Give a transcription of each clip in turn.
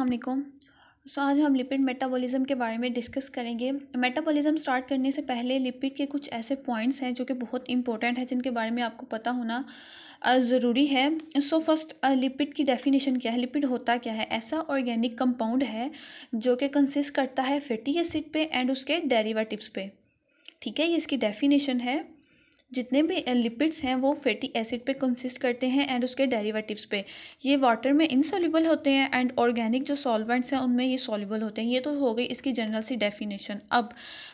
अस्सलाम सो आज हम लिपिड मेटाबॉलिज्म के बारे में डिस्कस करेंगे मेटाबॉलिज्म स्टार्ट करने से पहले लिपिड के कुछ ऐसे पॉइंट्स हैं जो कि बहुत इंपॉर्टेंट है जिनके बारे में आपको पता होना ज़रूरी है सो फर्स्ट लिपिड की डेफिनेशन क्या है लिपिड होता क्या है ऐसा ऑर्गेनिक कंपाउंड है जो कि कंसिस्ट करता है फैटी एसिड पे एंड उसके डेरिवेटिव्स पे ठीक है ये इसकी डेफिनेशन है जितने भी लिपिड्स हैं वो फैटी एसिड पे कंसिस्ट करते हैं एंड उसके डेरिवेटिव्स पे ये वाटर में इनसॉल्युबल होते हैं एंड ऑर्गेनिक जो सॉल्वेंट्स हैं उनमें ये सॉल्युबल होते हैं ये तो हो गई इसकी जनरल सी डेफिनेशन अब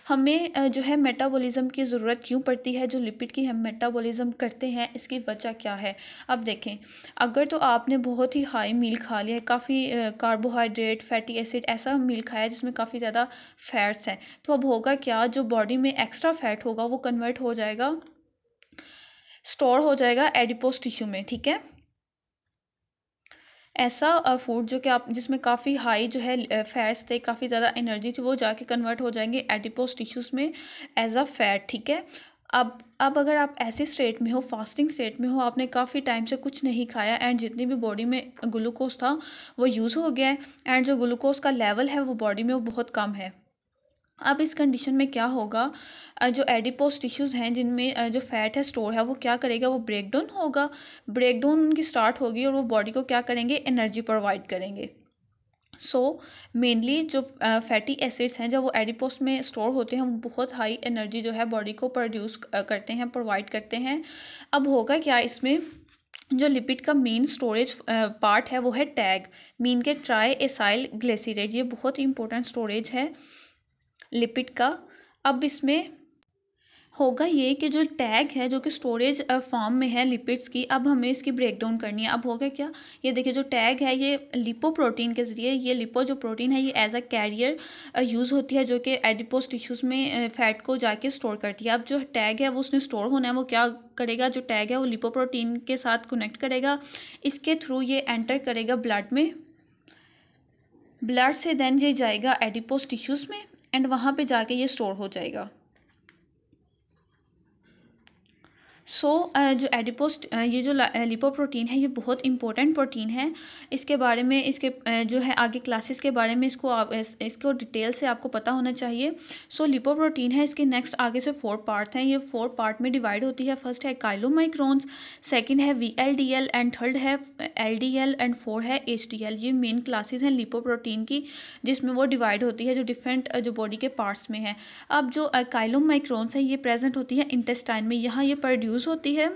हमें जो है मेटाबॉलिज्म की ज़रूरत क्यों पड़ती है जो लिपिड की हम मेटाबॉलिज्म करते हैं इसकी वजह क्या है अब देखें अगर तो आपने बहुत ही हाई मील खा लिया है काफ़ी कार्बोहाइड्रेट फैटी एसिड ऐसा मील खाया है जिसमें काफ़ी ज़्यादा फैट्स हैं तो अब होगा क्या जो बॉडी में एक्स्ट्रा फैट होगा वो कन्वर्ट हो जाएगा स्टोर हो जाएगा एडिपोस टिश्यू में ठीक है ऐसा फूड जो कि आप जिसमें काफ़ी हाई जो है फैट्स थे काफ़ी ज़्यादा एनर्जी थी वो जाके कन्वर्ट हो जाएंगे एडिपोस टिश्यूज़ में एज अ फैट ठीक है अब अब अगर आप ऐसे स्टेट में हो फास्टिंग स्टेट में हो आपने काफ़ी टाइम से कुछ नहीं खाया एंड जितनी भी बॉडी में ग्लूकोज था वो यूज़ हो गया है एंड जो ग्लूकोज का लेवल है वो बॉडी में वो बहुत कम है अब इस कंडीशन में क्या होगा जो एडिपोस टिश्यूज हैं जिनमें जो फैट है स्टोर है वो क्या करेगा वो ब्रेक डाउन होगा ब्रेक डाउन उनकी स्टार्ट होगी और वो बॉडी को क्या करेंगे एनर्जी प्रोवाइड करेंगे सो so, मेनली जो फैटी एसिड्स हैं जब वो एडिपोस में स्टोर होते हैं वो बहुत हाई एनर्जी जो है बॉडी को प्रोड्यूस करते हैं प्रोवाइड करते हैं अब होगा क्या इसमें जो लिपिड का मेन स्टोरेज पार्ट है वो है टैग मीन के ट्राई एसाइल ग्लेसीरेट ये बहुत ही इंपॉर्टेंट स्टोरेज है लिपिड का अब इसमें होगा ये कि जो टैग है जो कि स्टोरेज फॉर्म में है लिपिड्स की अब हमें इसकी ब्रेक डाउन करनी है अब होगा क्या ये देखिए जो टैग है ये लिपो प्रोटीन के ज़रिए ये लिपो जो प्रोटीन है ये एज अ कैरियर यूज़ होती है जो कि एडिपोस टिश्यूज़ में फैट को जाके स्टोर करती है अब जो टैग है वो उसने स्टोर होना है वो क्या करेगा जो टैग है वो लिपो प्रोटीन के साथ कनेक्ट करेगा इसके थ्रू ये एंटर करेगा ब्लड में ब्लड से देन ये जाएगा एडिपोस टिश्यूज़ में एंड वहां पे जाके ये स्टोर हो जाएगा सो uh, जो एडिपोस्ट uh, ये जो लिपोप्रोटीन uh, है ये बहुत इंपॉर्टेंट प्रोटीन है इसके बारे में इसके जो है आगे क्लासेस के बारे में इसको आप, इस, इसको डिटेल से आपको पता होना चाहिए सो so, लिपोप्रोटीन है इसके नेक्स्ट आगे से फोर पार्ट हैं ये फोर पार्ट में डिवाइड होती है फर्स्ट है काइलोमाइक्रोन्स सेकेंड है V L D L and third है L D L and four है एच डी एल ये मेन क्लासेज हैं लिपोप्रोटीन की जिसमें वो डिवाइड होती है जो डिफरेंट जो बॉडी के पार्ट्स में है अब जो काइलोमाइक्रोन्स है ये प्रेजेंट होती है इंटेस्टाइन में यहाँ ये प्रोड्यूस प्रोड्यूस होती है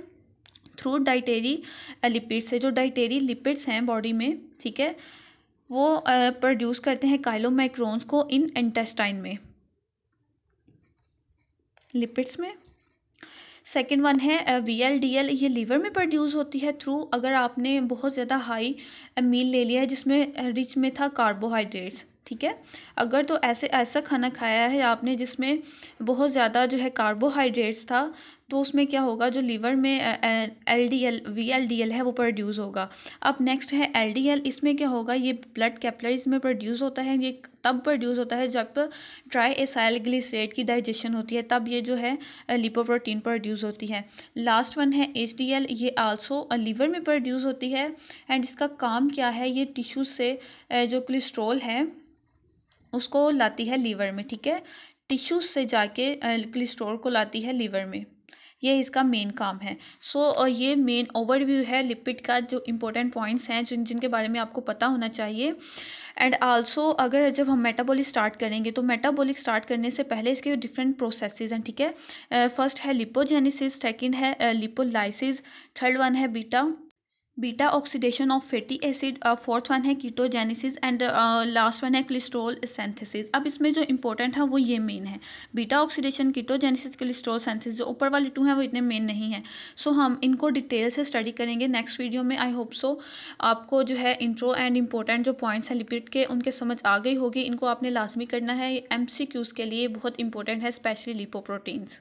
थ्रू डाइटेरी लिपिड से जो डाइटेरी लिपिड्स हैं बॉडी में ठीक है वो प्रोड्यूस करते हैं काइलोमाइक्रोन्स को इन इंटेस्टाइन में लिपिड्स में सेकेंड वन है वी एल डी एल ये लीवर में प्रोड्यूस होती है थ्रू अगर आपने बहुत ज़्यादा हाई मील ले लिया है जिसमें रिच में था कार्बोहाइड्रेट्स ठीक है अगर तो ऐसे ऐसा खाना खाया है आपने जिसमें बहुत ज़्यादा जो है कार्बोहाइड्रेट्स था तो उसमें क्या होगा जो लीवर में L D L V L D L है वो प्रोड्यूस होगा अब नेक्स्ट है एल डी एल इसमें क्या होगा ये ब्लड कैपलरीज में प्रोड्यूस होता है ये तब प्रोड्यूस होता है जब ट्राई एसाइल ग्लिसरेट की डाइजेशन होती है तब ये जो है लिपोप्रोटीन प्रोड्यूस होती है लास्ट वन है एच डी एल ये आल्सो लीवर में प्रोड्यूस होती है एंड इसका काम क्या है ये टिश्यू से जो कोलेस्ट्रोल है उसको लाती है लीवर में ठीक है टिश्यूज से जाके क्लिस्टोर को लाती है लीवर में ये इसका मेन काम है सो so, ये मेन ओवरव्यू है लिपिड का जो इम्पोर्टेंट पॉइंट्स हैं जिन जिनके बारे में आपको पता होना चाहिए एंड आल्सो अगर जब हम मेटाबॉलिक स्टार्ट करेंगे तो मेटाबॉलिक स्टार्ट करने से पहले इसके डिफरेंट प्रोसेसेस हैं ठीक है फर्स्ट है लिपोजेनेसिस सेकंड है लिपोलाइसिस थर्ड वन है beta beta oxidation of fatty acid fourth one है कीटोजेनेसिस एंड लास्ट वन है क्लिस्ट्रोल सेंथेसिस अब इसमें जो इंपॉर्टेंट है वो ये मेन है beta oxidation ketogenesis cholesterol synthesis जो ऊपर वाले टू हैं वो इतने मेन नहीं है सो so, हम इनको डिटेल से स्टडी करेंगे नेक्स्ट वीडियो में आई होप सो आपको जो है इंट्रो एंड इंपॉर्टेंट जो पॉइंट्स हैं लिपिड के उनके समझ आ गई होगी इनको आपने लाजमी करना है एम के लिए बहुत इंपॉर्टेंट है स्पेशली लिपोप्रोटीन्स